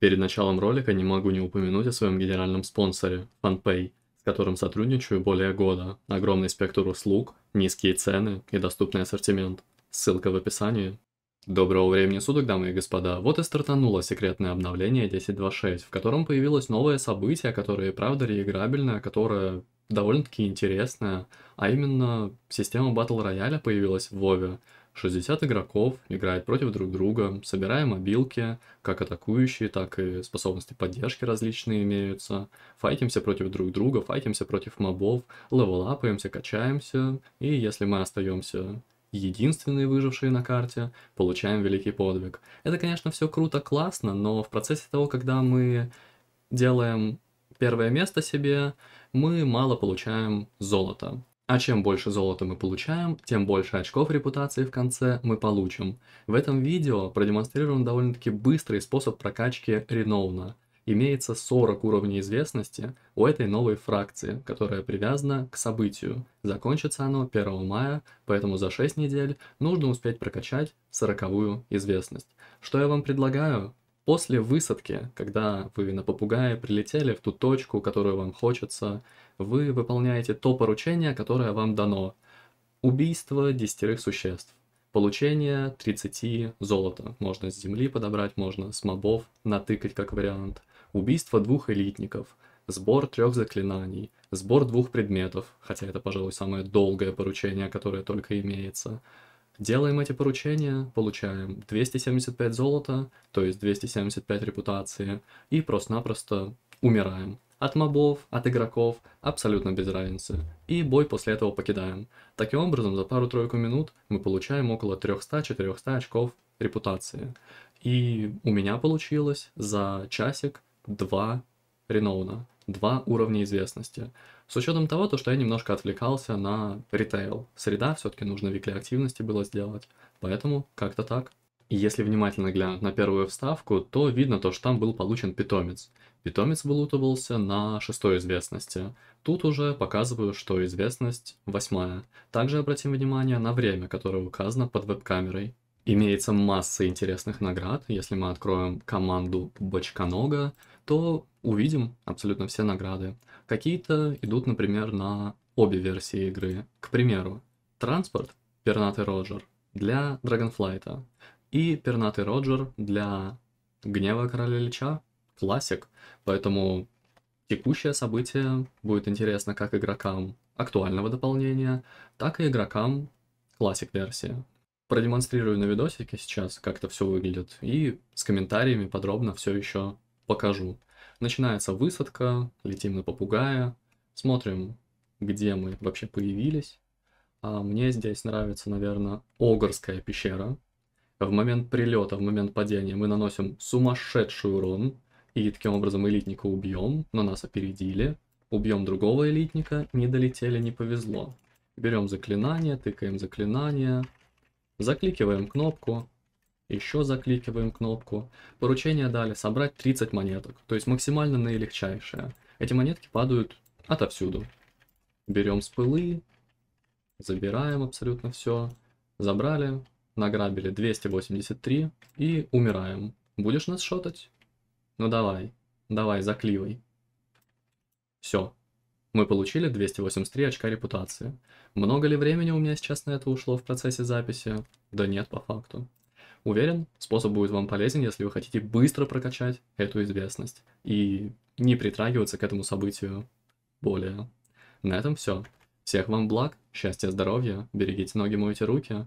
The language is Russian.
Перед началом ролика не могу не упомянуть о своем генеральном спонсоре – FunPay, с которым сотрудничаю более года. Огромный спектр услуг, низкие цены и доступный ассортимент. Ссылка в описании. Доброго времени суток, дамы и господа. Вот и стартануло секретное обновление 10.2.6, в котором появилось новое событие, которое правда реиграбельное, которое довольно-таки интересное, а именно система батл рояля появилась в WoW 60 игроков играет против друг друга, собирая мобилки, как атакующие, так и способности поддержки различные имеются. Файтимся против друг друга, файтимся против мобов, левелапаемся, качаемся, и если мы остаемся единственные выжившие на карте, получаем великий подвиг. Это, конечно, все круто, классно, но в процессе того, когда мы делаем первое место себе, мы мало получаем золота. А чем больше золота мы получаем, тем больше очков репутации в конце мы получим. В этом видео продемонстрируем довольно-таки быстрый способ прокачки Реноуна. Имеется 40 уровней известности у этой новой фракции, которая привязана к событию. Закончится оно 1 мая, поэтому за 6 недель нужно успеть прокачать 40 известность. Что я вам предлагаю? После высадки, когда вы на попугае прилетели в ту точку, которую вам хочется, вы выполняете то поручение, которое вам дано. Убийство десятерых существ. Получение 30 золота. Можно с земли подобрать, можно с мобов натыкать как вариант. Убийство двух элитников. Сбор трех заклинаний. Сбор двух предметов. Хотя это, пожалуй, самое долгое поручение, которое только имеется. Делаем эти поручения, получаем 275 золота, то есть 275 репутации, и просто-напросто умираем. От мобов, от игроков, абсолютно без разницы. И бой после этого покидаем. Таким образом, за пару-тройку минут мы получаем около 300-400 очков репутации. И у меня получилось за часик два Реноуна, два уровня известности. С учетом того, то, что я немножко отвлекался на ритейл. Среда все-таки нужно викли активности было сделать. Поэтому как-то так. И если внимательно глянуть на первую вставку, то видно то, что там был получен питомец. Питомец вылутывался на шестой известности. Тут уже показываю, что известность восьмая. Также обратим внимание на время, которое указано под веб-камерой. Имеется масса интересных наград. Если мы откроем команду бочконога, то увидим абсолютно все награды. Какие-то идут, например, на обе версии игры. К примеру, транспорт, пернатый Роджер, для Драгонфлайта. И пернатый Роджер для гнева короля Лича классик. Поэтому текущее событие будет интересно как игрокам актуального дополнения, так и игрокам классик-версии. Продемонстрирую на видосике сейчас, как это все выглядит, и с комментариями подробно все еще покажу. Начинается высадка, летим на попугая, смотрим, где мы вообще появились. А мне здесь нравится, наверное, Огорская пещера, в момент прилета, в момент падения мы наносим сумасшедший урон, и таким образом элитника убьем, но нас опередили. Убьем другого элитника, не долетели, не повезло. Берем заклинание, тыкаем заклинание, закликиваем кнопку, еще закликиваем кнопку. Поручение дали собрать 30 монеток, то есть максимально наилегчайшее. Эти монетки падают отовсюду. Берем спылы, забираем абсолютно все, забрали, Награбили 283 и умираем. Будешь нас шотать? Ну давай, давай, закливай. Все. Мы получили 283 очка репутации. Много ли времени у меня сейчас на это ушло в процессе записи? Да нет, по факту. Уверен, способ будет вам полезен, если вы хотите быстро прокачать эту известность и не притрагиваться к этому событию более. На этом все. Всех вам благ, счастья, здоровья, берегите ноги, мойте руки.